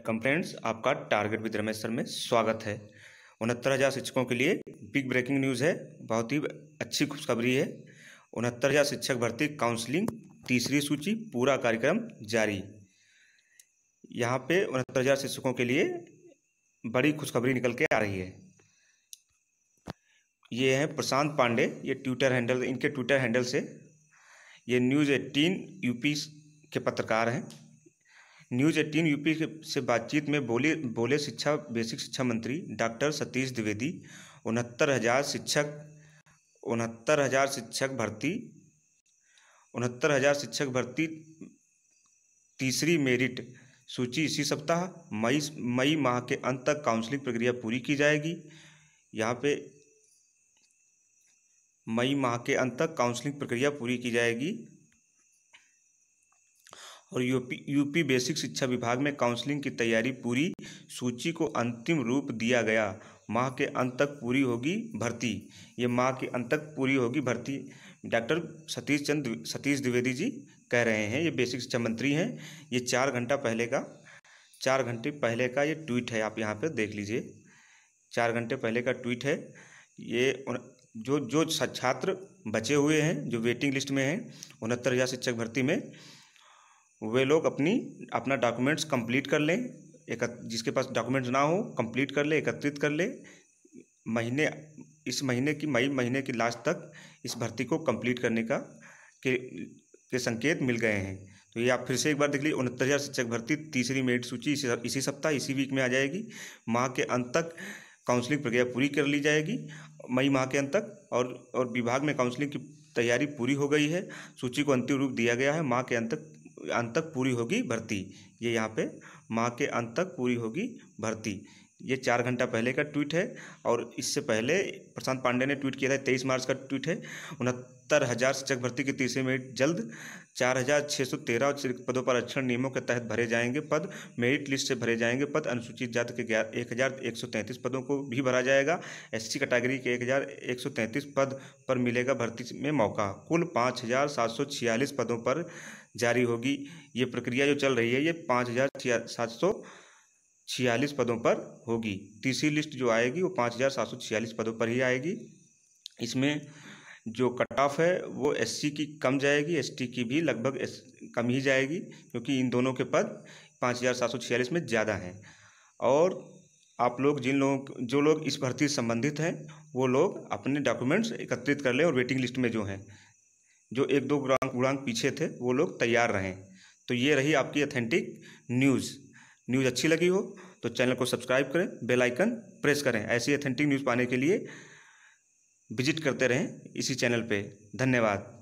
welcome friends आपका target with Ramesh sir में स्वागत है उनहत्तर हज़ार शिक्षकों के लिए बिग ब्रेकिंग न्यूज़ है बहुत ही अच्छी खुशखबरी है उनहत्तर हज़ार शिक्षक भर्ती काउंसलिंग तीसरी सूची पूरा कार्यक्रम जारी यहाँ पे उनहत्तर हज़ार शिक्षकों के लिए बड़ी खुशखबरी निकल के आ रही है ये हैं प्रशांत पांडे ये ट्विटर हैंडल इनके ट्विटर हैंडल से ये न्यूज़ एटीन यूपी के पत्रकार हैं न्यूज़ एटीन यूपी से बातचीत में बोले बोले शिक्षा बेसिक शिक्षा मंत्री डॉक्टर सतीश द्विवेदी उनहत्तर हज़ार शिक्षक उनहत्तर हज़ार शिक्षक भर्ती उनहत्तर हज़ार शिक्षक भर्ती तीसरी मेरिट सूची इसी सप्ताह मई मई माह के अंत तक काउंसलिंग प्रक्रिया पूरी की जाएगी यहाँ पे मई माह के अंत तक काउंसलिंग प्रक्रिया पूरी की जाएगी और यूपी यूपी बेसिक शिक्षा विभाग में काउंसलिंग की तैयारी पूरी सूची को अंतिम रूप दिया गया माह के अंत तक पूरी होगी भर्ती ये माह के अंत तक पूरी होगी भर्ती डॉक्टर सतीश चंद सतीश द्विवेदी जी कह रहे हैं ये बेसिक शिक्षा मंत्री हैं ये चार घंटा पहले का चार घंटे पहले का ये ट्वीट है आप यहाँ पर देख लीजिए चार घंटे पहले का ट्वीट है ये जो जो छात्र बचे हुए हैं जो वेटिंग लिस्ट में हैं उनहत्तर हज़ार शिक्षक भर्ती में वे लोग अपनी अपना डॉक्यूमेंट्स कंप्लीट कर लें एक जिसके पास डॉक्यूमेंट्स ना हो कंप्लीट कर ले एकत्रित कर ले महीने इस महीने की मई महीने की लास्ट तक इस भर्ती को कंप्लीट करने का के के संकेत मिल गए हैं तो ये आप फिर से एक बार देख लीजिए उनहत्तर हज़ार शिक्षक भर्ती तीसरी मेरिट सूची इसी इसी सप्ताह इसी वीक में आ जाएगी माह के अंत तक काउंसलिंग प्रक्रिया पूरी कर ली जाएगी मई माह के अंत तक और और विभाग में काउंसलिंग की तैयारी पूरी हो गई है सूची को अंतिम रूप दिया गया है माह के अंत तक अंत तक पूरी होगी भर्ती ये यहाँ पे माह के अंत तक पूरी होगी भर्ती ये चार घंटा पहले का ट्वीट है और इससे पहले प्रशांत पांडे ने ट्वीट किया था तेईस मार्च का ट्वीट है उनहत्तर हज़ार शिक्षक भर्ती की तीसरी मेरिट जल्द चार हज़ार छः सौ तेरह पदों पर आरक्षण नियमों के तहत भरे जाएंगे पद मेरिट लिस्ट से भरे जाएंगे पद अनुसूचित जाति के ग्यारह एक हज़ार एक सौ तैंतीस पदों को भी भरा जाएगा एस सी कैटेगरी के एक हज़ार एक सौ तैंतीस पद पर मिलेगा भर्ती में मौका कुल पाँच हज़ार सात सौ छियालीस पदों पर जारी होगी ये प्रक्रिया जो चल रही है ये पाँच हज़ार सात सौ छियालीस पदों पर होगी तीसरी लिस्ट जो आएगी वो पाँच हज़ार सात सौ छियालीस पदों पर ही आएगी इसमें जो कट ऑफ है वो एससी की कम जाएगी एसटी की भी लगभग कम ही जाएगी क्योंकि इन दोनों के पद पाँच हज़ार सात सौ छियालीस में ज़्यादा हैं और आप लोग जिन लोगों जो लोग इस भर्ती से संबंधित हैं वो लोग अपने डॉक्यूमेंट्स एकत्रित कर लें और वेटिंग लिस्ट में जो हैं जो एक दो गुणांक पीछे थे वो लोग तैयार रहें तो ये रही आपकी अथेंटिक न्यूज़ न्यूज़ अच्छी लगी हो तो चैनल को सब्सक्राइब करें बेल आइकन प्रेस करें ऐसी ऑथेंटिक न्यूज़ पाने के लिए विजिट करते रहें इसी चैनल पे धन्यवाद